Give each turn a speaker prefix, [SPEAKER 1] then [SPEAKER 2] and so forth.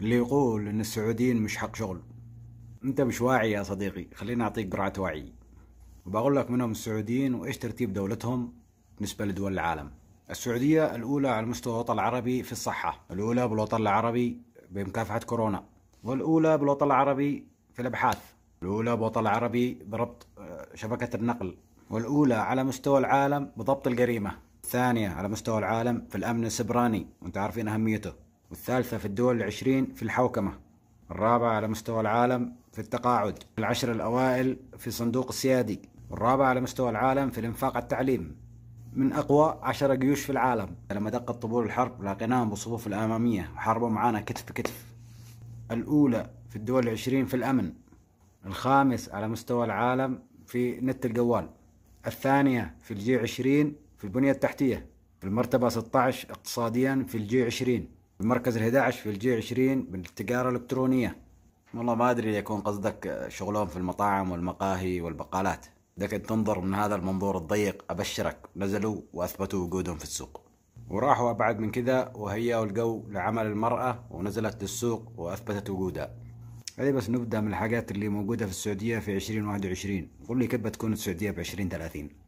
[SPEAKER 1] اللي يقول ان السعوديين مش حق شغل انت مش واعي يا صديقي خليني اعطيك قرعه وعي وبقول لك منهم السعوديين وايش ترتيب دولتهم بالنسبه لدول العالم السعوديه الاولى على مستوى الوطن العربي في الصحه الاولى بالوطن العربي بمكافحه كورونا والاولى بالوطن العربي في الابحاث الاولى بالوطن العربي بربط آه، شبكه النقل والاولى على مستوى العالم بضبط الجريمه الثانيه على مستوى العالم في الامن السبراني وانت عارفين اهميته والثالثة في الدول العشرين في الحوكمة الرابعة على مستوى العالم في التقاعد العشر الأوائل في صندوق السيادي والرابعة على مستوى العالم في الإنفاق على التعليم من أقوى عشر جيوش في العالم لما دقت طبول الحرب لقيناهم بالصفوف الأمامية وحاربوا معانا كتف بكتف الأولى في الدول العشرين في الأمن الخامس على مستوى العالم في نت الجوال الثانية في الجي عشرين في البنية التحتية في المرتبة 16 اقتصاديا في الجي عشرين المركز ال11 في الجي 20 بالتجاره الالكترونيه والله ما ادري يكون قصدك شغلهم في المطاعم والمقاهي والبقالات لكن تنظر من هذا المنظور الضيق ابشرك نزلوا واثبتوا وجودهم في السوق وراحوا ابعد من كذا وهيئوا الجو لعمل المراه ونزلت للسوق واثبتت وجودها هذه بس نبدا من الحاجات اللي موجوده في السعوديه في 2021 قول لي كيف بتكون السعوديه ب 2030